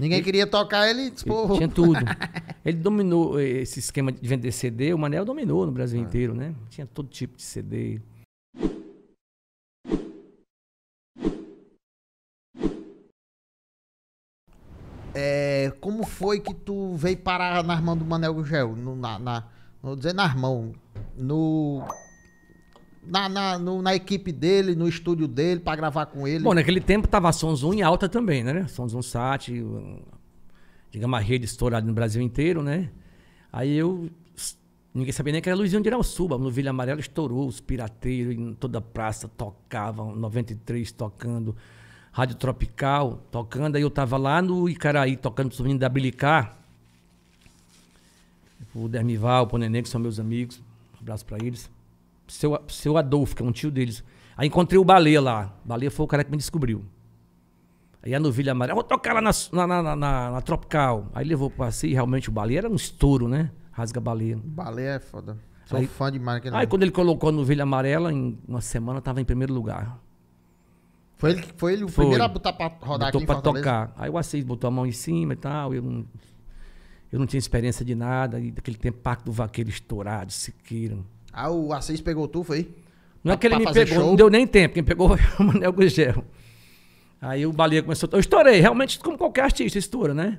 Ninguém ele, queria tocar, ele dispôs. Tinha tudo. ele dominou eh, esse esquema de vender CD, o Manel dominou no Brasil ah. inteiro, né? Tinha todo tipo de CD. É, como foi que tu veio parar na Armão do Manel Gugel? No, na, na, vou dizer na Armão. No na, na, no, na equipe dele, no estúdio dele, para gravar com ele. Bom, naquele tempo tava Sonzum em alta também, né? Sonzum Sat, digamos, a rede estourada no Brasil inteiro, né? Aí eu. Ninguém sabia nem que era Luizinho de suba No Vila Amarela estourou, os pirateiros em toda a praça tocavam, 93 tocando, Rádio Tropical tocando. Aí eu tava lá no Icaraí tocando, subindo da Bilicá. O Dermival, o Ponenê, que são meus amigos. Um abraço para eles seu, seu Adolfo, que é um tio deles. Aí encontrei o Baleia lá. O Baleia foi o cara que me descobriu. Aí a novilha amarela, vou tocar lá na, na, na, na, na Tropical. Aí levou pra passeio e realmente o Baleia era um estouro, né? Rasga Baleia. Baleia é foda. Sou aí, fã de marca. Aí quando ele colocou a novilha amarela, em uma semana tava em primeiro lugar. Foi ele, foi ele o foi. primeiro a botar pra rodar Botou aqui pra Fortaleza? tocar. Aí o Assis botou a mão em cima e tal. Eu não, eu não tinha experiência de nada. E daquele tempo, Parque do Vaqueiro estourado, queiram ah, o Assis pegou tu, foi? Não é pra, é que ele me pegou, show. não deu nem tempo. Quem pegou foi o Manel Gugel. Aí o Baleia começou. Eu estourei, realmente, como qualquer artista, estoura, né?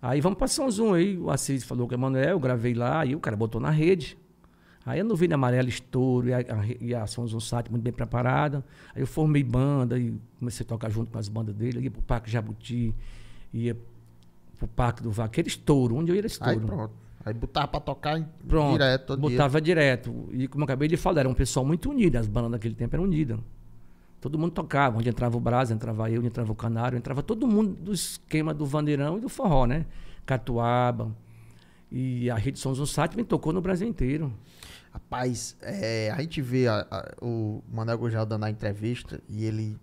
Aí vamos para São Zoom. Aí o Assis falou com o Manuel eu gravei lá, aí o cara botou na rede. Aí eu não vi na amarela estouro e a, e a São Zoom Sat muito bem preparada. Aí eu formei banda e comecei a tocar junto com as bandas dele. Ia pro Parque Jabuti, ia pro Parque do Vaqueiro, estouro, onde eu ia era estouro. Aí, pronto. Aí botava pra tocar Pronto, direto. Todo botava dia. direto. E como eu acabei de falar, era um pessoal muito unido. As bandas daquele tempo eram unidas. Todo mundo tocava. Onde entrava o Brás, entrava eu, onde entrava o Canário, entrava todo mundo do esquema do Vandeirão e do forró, né? Catuaba. E a Rede Sons me tocou no Brasil inteiro. Rapaz, é, a gente vê a, a, o Manuel Gojal dando a entrevista e ele,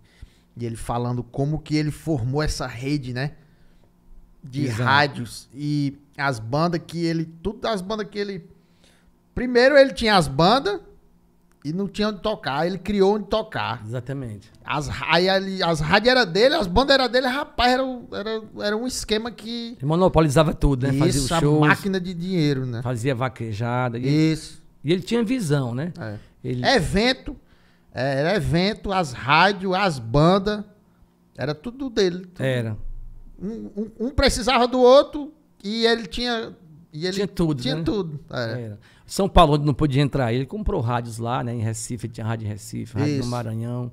e ele falando como que ele formou essa rede, né? de Exato. rádios e as bandas que ele. Tudo as bandas que ele. Primeiro ele tinha as bandas e não tinha onde tocar. Ele criou onde tocar. Exatamente. As, aí ele, as rádios eram dele, as bandas eram dele, rapaz, era, era, era um esquema que. Ele monopolizava tudo, né? Isso, Fazia show a máquina de dinheiro, né? Fazia vaquejada. E Isso. Ele, e ele tinha visão, né? É. Ele... Evento. É, era evento, as rádios, as bandas. Era tudo dele. Tudo. Era. Um, um, precisava do outro e ele tinha. E ele tinha tudo. Tinha né? tudo. É. É. São Paulo, onde não podia entrar, ele comprou rádios lá, né? Em Recife, tinha rádio em Recife, rádio Isso. no Maranhão.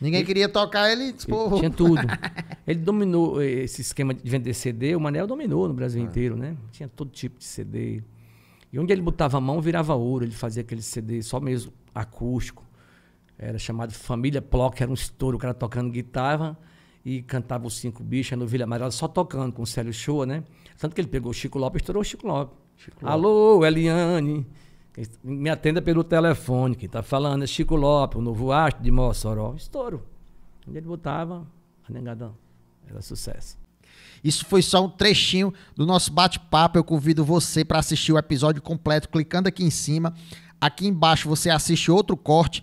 Ninguém ele, queria tocar, ele Tinha tudo. ele dominou eh, esse esquema de vender CD, o Manel dominou no Brasil ah. inteiro, né? Tinha todo tipo de CD. E onde ele botava a mão virava ouro, ele fazia aquele CD só mesmo acústico. Era chamado Família Plock, era um estouro, o cara tocando guitarra e cantava os cinco bichos no Vila Amarela, só tocando com o Célio Show, né? Tanto que ele pegou o Chico Lopes, estourou o Chico Lopes. Chico Lopes. Alô, Eliane, me atenda pelo telefone, quem tá falando é Chico Lopes, o novo astro de Mossoró. Estouro. Onde ele botava, a Era sucesso. Isso foi só um trechinho do nosso bate-papo. Eu convido você para assistir o episódio completo clicando aqui em cima. Aqui embaixo você assiste outro corte